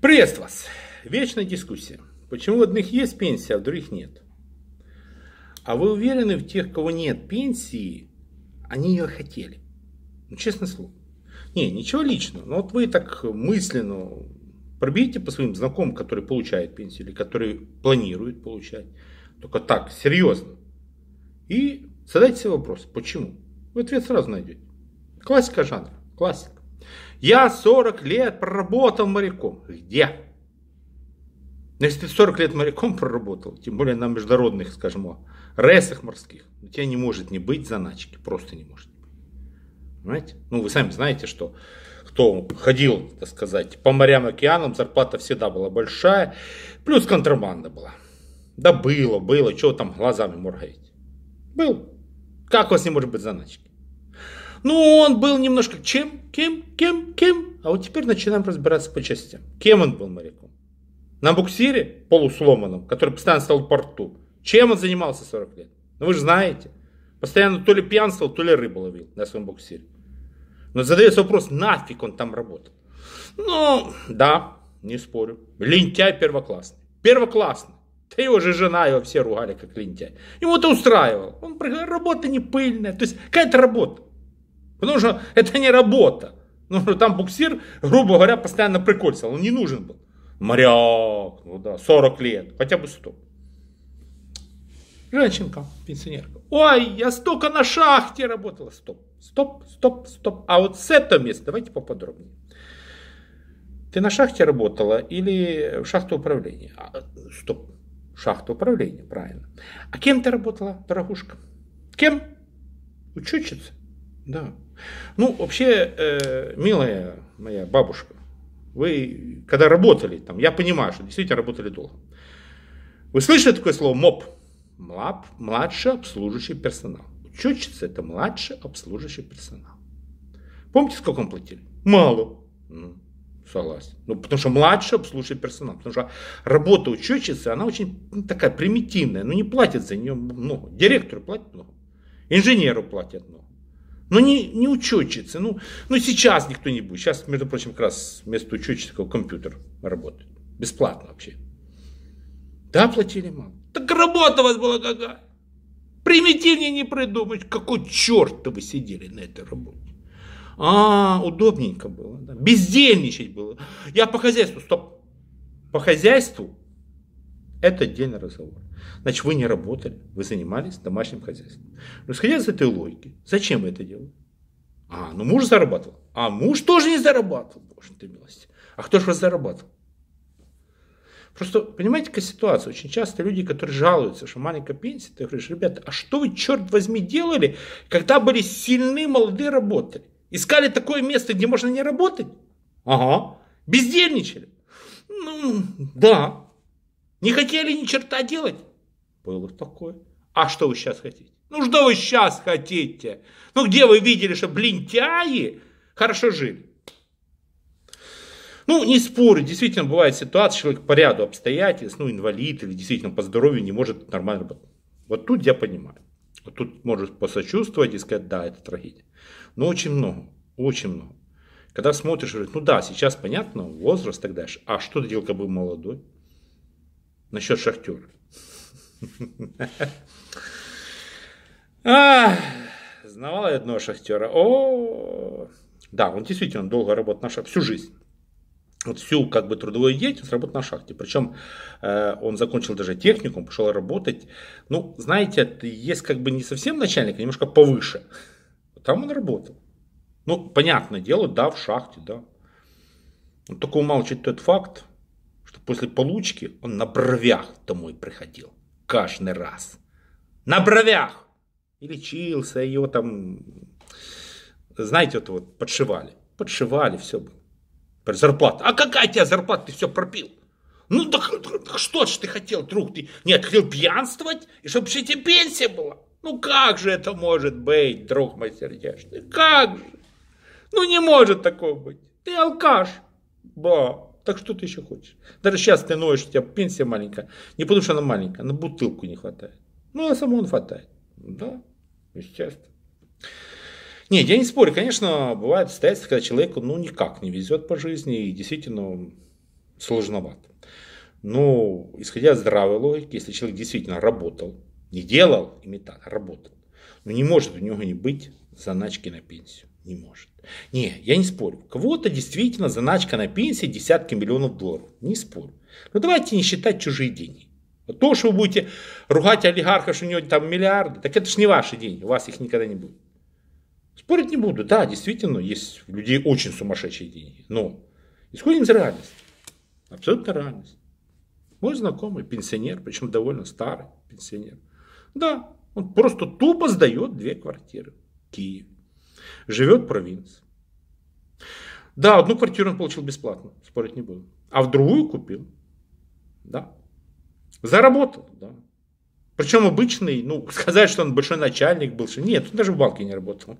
Приветствую вас! Вечная дискуссия. Почему у одних есть пенсия, а у других нет? А вы уверены в тех, кого нет пенсии, они ее хотели? Ну, честное слово. Не, ничего личного. Но ну, вот вы так мысленно пробейте по своим знакомым, которые получают пенсию или которые планируют получать. Только так, серьезно. И задайте себе вопрос, почему? Вы ответ сразу найдете. Классика жанра, классика. Я 40 лет проработал моряком. Где? Но ну, если ты 40 лет моряком проработал, тем более на международных, скажем, рейсах морских, у тебя не может не быть заначки, просто не может. Понимаете? Ну, вы сами знаете, что кто ходил, так сказать, по морям и океанам, зарплата всегда была большая, плюс контрабанда была. Да было, было, чего там глазами моргаете. Был. Как у вас не может быть заначки? Ну, он был немножко чем, кем, кем, кем. А вот теперь начинаем разбираться по частям. Кем он был моряком? На буксире полусломанном, который постоянно стал в порту. Чем он занимался 40 лет? Ну, вы же знаете. Постоянно то ли пьянствовал, то ли рыбу ловил на своем буксире. Но задается вопрос, нафиг он там работал? Ну, да, не спорю. Лентяй первоклассный. Первоклассный. Да его же жена, его все ругали как лентяй. Ему это устраивало. Он говорит, работа не пыльная. То есть какая-то работа. Потому что это не работа. Ну, там буксир, грубо говоря, постоянно прикольцал. Он не нужен был. Моряк, ну да, 40 лет, хотя бы 100. Женщинка, пенсионерка. Ой, я столько на шахте работала. Стоп, стоп, стоп, стоп. А вот с этого места, давайте поподробнее. Ты на шахте работала или в шахту управления? А, стоп, шахта управления, правильно. А кем ты работала, дорогушка? Кем? Учетчица? Да. Ну, вообще, э, милая моя бабушка, вы, когда работали там, я понимаю, что действительно работали долго. Вы слышали такое слово МОП? МЛАП, младший обслуживающий персонал. Учетчица это младший обслуживающий персонал. Помните, сколько он платили? Мало. Ну, согласен. Ну, потому что младший обслуживающий персонал. Потому что работа учетчицы, она очень ну, такая примитивная. Ну, не платят за нее много. Директору платят много. Инженеру платят много. Ну, не, не учетчицы. Ну, ну, сейчас никто не будет. Сейчас, между прочим, как раз вместо учетчиков компьютер работает. Бесплатно вообще. Да, платили мало. Так работа у вас была какая? Примитивнее не придумать. Какой черт вы сидели на этой работе? А, удобненько было. Да. Бездельничать было. Я по хозяйству, стоп. По хозяйству это отдельный разговор. Значит, вы не работали, вы занимались домашним хозяйством. Но исходя из этой логики, зачем вы это делали? А, ну муж зарабатывал. А муж тоже не зарабатывал, боже ты милости. А кто же вас зарабатывал? Просто, понимаете, какая ситуация? Очень часто люди, которые жалуются, что маленькая пенсия, ты говоришь, ребята, а что вы, черт возьми, делали, когда были сильны, молодые, работали? Искали такое место, где можно не работать? Ага. Бездельничали? Ну, да, не хотели ни черта делать? Было такое. А что вы сейчас хотите? Ну что вы сейчас хотите? Ну где вы видели, что блинтяи хорошо жили? Ну, не спорю, действительно бывает ситуация, человек по ряду обстоятельств, ну, инвалид или действительно по здоровью не может нормально работать. Вот тут я понимаю. Вот тут может посочувствовать и сказать, да, это трагедия. Но очень много, очень много. Когда смотришь, говорит, ну да, сейчас понятно, возраст и так дальше. А что ты делал, как был молодой? насчет шахтера. А, знавал я одного шахтера. О, да, он действительно долго работал на шахте, всю жизнь. Вот всю как бы трудовую деятельность работал на шахте. Причем э, он закончил даже техникум, пошел работать. Ну, знаете, есть как бы не совсем начальник, а немножко повыше. Там он работал. Ну, понятное дело, да, в шахте, да. Но только умалчивает тот факт, что после получки он на бровях домой приходил. Каждый раз. На бровях! И лечился, и его там, знаете, вот, вот подшивали. Подшивали, все было. Зарплата. А какая у тебя зарплата? Ты все пропил. Ну да, да ну, что ж ты хотел, друг? Ты нет, хотел пьянствовать, и чтобы все тебе пенсия была. Ну как же это может быть, друг мой сердечный? Как же? Ну не может такого быть. Ты алкаш. ба. Так что ты еще хочешь? Даже сейчас ты ноешь, у тебя пенсия маленькая. Не потому что она маленькая, на бутылку не хватает. Ну, а самому хватает. Да, естественно. Нет, я не спорю, конечно, бывают обстоятельства, когда человеку ну никак не везет по жизни и действительно сложновато. Но исходя из здравой логики, если человек действительно работал, не делал имитат, а работал, ну не может у него не быть заначки на пенсию не может. Не, я не спорю. Кого-то действительно заначка на пенсии десятки миллионов долларов. Не спорю. Но ну, давайте не считать чужие деньги. То, что вы будете ругать олигарха, что у него там миллиарды, так это же не ваши деньги, у вас их никогда не будет. Спорить не буду, да, действительно, есть у людей очень сумасшедшие деньги, но исходим из реальности, абсолютно реальность. Мой знакомый пенсионер, причем довольно старый пенсионер, да, он просто тупо сдает две квартиры в Киеве живет провинц. Да, одну квартиру он получил бесплатно, спорить не буду. А в другую купил. Да. Заработал, да. Причем обычный, ну, сказать, что он большой начальник был, что нет, он даже в банке не работал.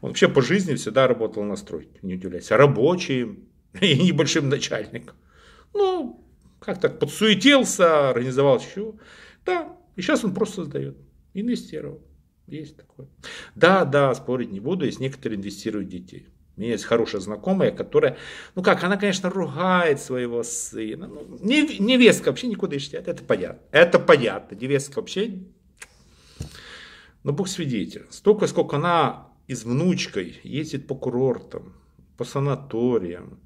Он вообще по жизни всегда работал на стройке, не удивляйся, а рабочим и небольшим начальником. Ну, как так, подсуетился, организовал все. Да, и сейчас он просто сдает, инвестировал. Есть такое. Да, да, спорить не буду, есть некоторые инвестируют в детей. У меня есть хорошая знакомая, которая, ну как, она, конечно, ругает своего сына. Ну, не, невестка вообще никуда не исчезает, это понятно. Это понятно, невестка вообще... Но ну, Бог свидетель. Столько, сколько она из внучкой ездит по курортам, по санаториям.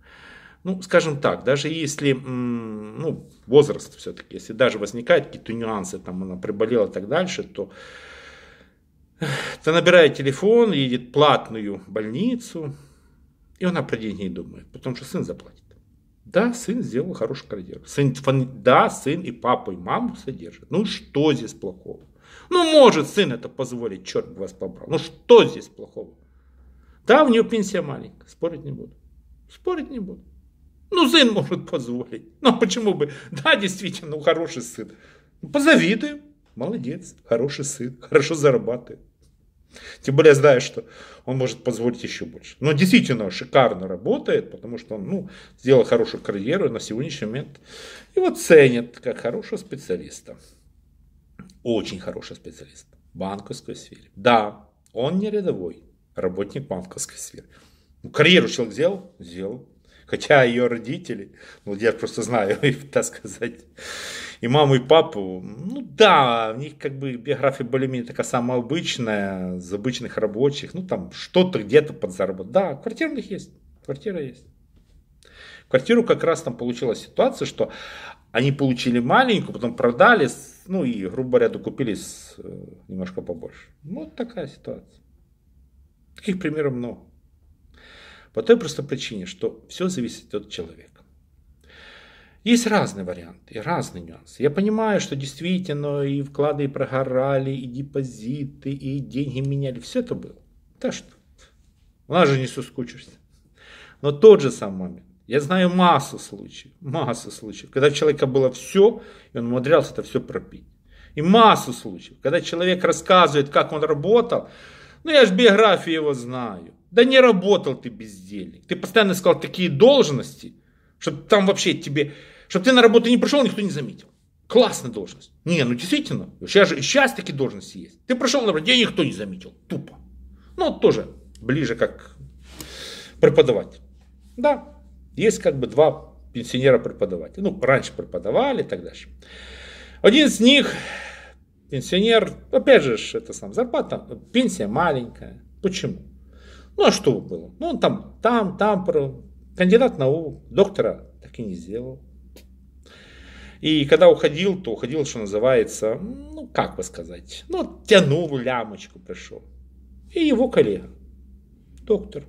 Ну, скажем так, даже если, ну, возраст все-таки, если даже возникают какие-то нюансы, там она приболела и так дальше, то Та набирает телефон, едет в платную больницу, и он про не думает, потому что сын заплатит. Да, сын сделал хорошую карьеру. Сын, да, сын и папа, и маму содержит. Ну что здесь плохого? Ну может сын это позволить, черт бы вас побрал. Ну что здесь плохого? Да, у него пенсия маленькая, спорить не буду. Спорить не буду. Ну сын может позволить. Ну почему бы? Да, действительно, ну хороший сын. Позавидуем. Молодец, хороший сын, хорошо зарабатывает. Тем более, зная, что он может позволить еще больше. Но действительно шикарно работает, потому что он ну, сделал хорошую карьеру на сегодняшний момент. Его ценят как хорошего специалиста. Очень хороший специалист в банковской сфере. Да, он не рядовой работник банковской сферы. Ну, карьеру человек сделал? Сделал. Хотя ее родители, ну я просто знаю их, так сказать, и маму, и папу, ну да, у них как бы биография более-менее такая самая обычная, с обычных рабочих, ну там что-то где-то подзаработать. Да, квартира у них есть, квартира есть. Квартиру как раз там получилась ситуация, что они получили маленькую, потом продали, ну и, грубо говоря, докупили э, немножко побольше. Вот такая ситуация. Таких примеров много. По той простой причине, что все зависит от человека. Есть разные варианты, разные нюансы. Я понимаю, что действительно и вклады и прогорали, и депозиты, и деньги меняли. Все это было. Да что? У нас же не соскучишься. Но тот же самый момент. Я знаю массу случаев, массу случаев, когда у человека было все, и он умудрялся это все пропить. И массу случаев, когда человек рассказывает, как он работал, ну я же биографию его знаю. Да не работал ты бездельник. Ты постоянно искал такие должности, чтобы там вообще тебе... Чтобы ты на работу не пришел, никто не заметил. Классная должность. Не, ну действительно, сейчас же сейчас такие должности есть. Ты пришел на работу, тебя никто не заметил. Тупо. Ну, тоже ближе как преподаватель. Да, есть как бы два пенсионера-преподавателя. Ну, раньше преподавали и так дальше. Один из них, пенсионер, опять же, это сам зарплата, пенсия маленькая. Почему? Ну а что было? Ну он там, там, там, про... кандидат наук, доктора так и не сделал. И когда уходил, то уходил, что называется, ну как бы сказать, ну тянул лямочку пришел. И его коллега, доктор,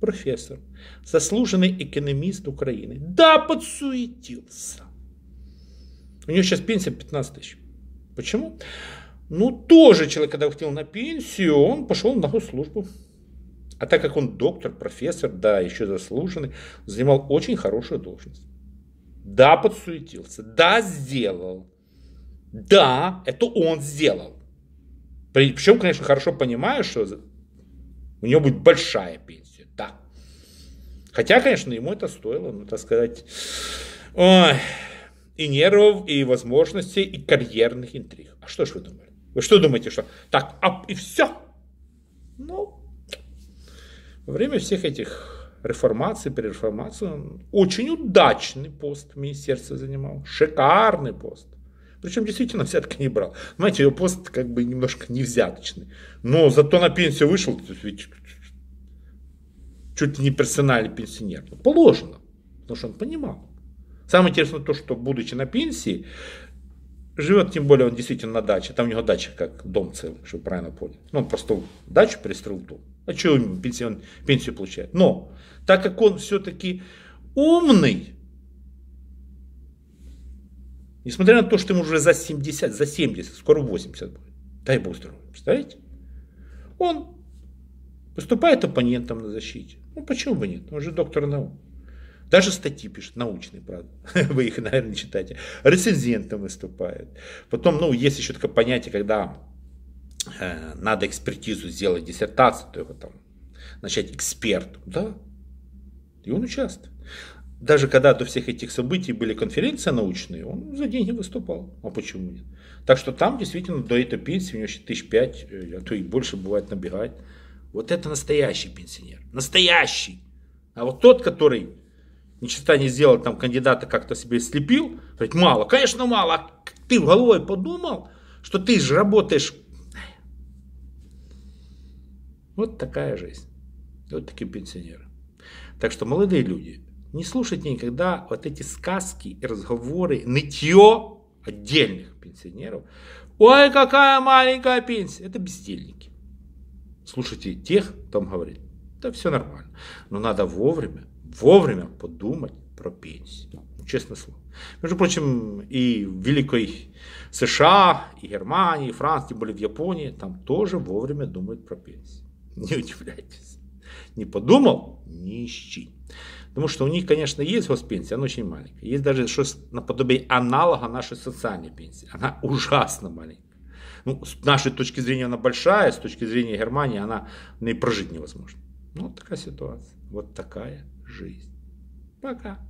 профессор, заслуженный экономист Украины, да, подсуетился. У него сейчас пенсия 15 тысяч. Почему? Ну, тоже человек, когда уходил на пенсию, он пошел на госслужбу. А так как он доктор, профессор, да, еще заслуженный, занимал очень хорошую должность. Да, подсуетился. Да, сделал. Да, это он сделал. Причем, конечно, хорошо понимаю, что у него будет большая пенсия. Да. Хотя, конечно, ему это стоило, ну, так сказать, ой, и нервов, и возможностей, и карьерных интриг. А что ж вы думали? Вы что думаете, что так, ап, и все? Ну, во время всех этих реформаций, перереформаций, он очень удачный пост в министерстве занимал, шикарный пост. Причем действительно взятка не брал. Знаете, его пост как бы немножко невзяточный. Но зато на пенсию вышел, чуть ли не персональный пенсионер. Ну, положено, потому что он понимал. Самое интересное то, что будучи на пенсии, живет, тем более он действительно на даче. Там у него дача как дом целый, чтобы правильно понять, Ну, он просто дачу перестроил в дом. А что он пенсию, пенсию получает? Но так как он все-таки умный, несмотря на то, что ему уже за 70, за 70, скоро 80 будет, дай бог здоровья, представляете? Он выступает оппонентом на защите. Ну почему бы нет? Он же доктор наук. Даже статьи пишет, научные, правда. Вы их, наверное, читаете. Рецензентом выступает. Потом, ну, есть еще такое понятие, когда Э, надо экспертизу сделать, диссертацию, то его там, начать эксперт. Да, и он участвует. Даже когда до всех этих событий были конференции научные, он за деньги выступал. А почему нет? Так что там действительно до этой пенсии у него еще тысяч пять, э, а то и больше бывает набирает. Вот это настоящий пенсионер. Настоящий. А вот тот, который ничего не сделал, там кандидата как-то себе слепил, говорит, мало, конечно мало, а ты в головой подумал, что ты же работаешь вот такая жизнь. Вот такие пенсионеры. Так что, молодые люди, не слушайте никогда вот эти сказки и разговоры, нытье отдельных пенсионеров. Ой, какая маленькая пенсия. Это бездельники. Слушайте тех, кто вам говорит, да все нормально. Но надо вовремя, вовремя подумать про пенсию. Ну, честное слово. Между прочим, и в Великой США, и Германии, и Франции, тем более в Японии, там тоже вовремя думают про пенсию. Не удивляйтесь. Не подумал, не ищи. Потому что у них, конечно, есть госпенсия, она очень маленькая. Есть даже что-то наподобие аналога нашей социальной пенсии. Она ужасно маленькая. Ну, с нашей точки зрения она большая, с точки зрения Германии она не ну, прожить невозможно. Ну, вот такая ситуация. Вот такая жизнь. Пока.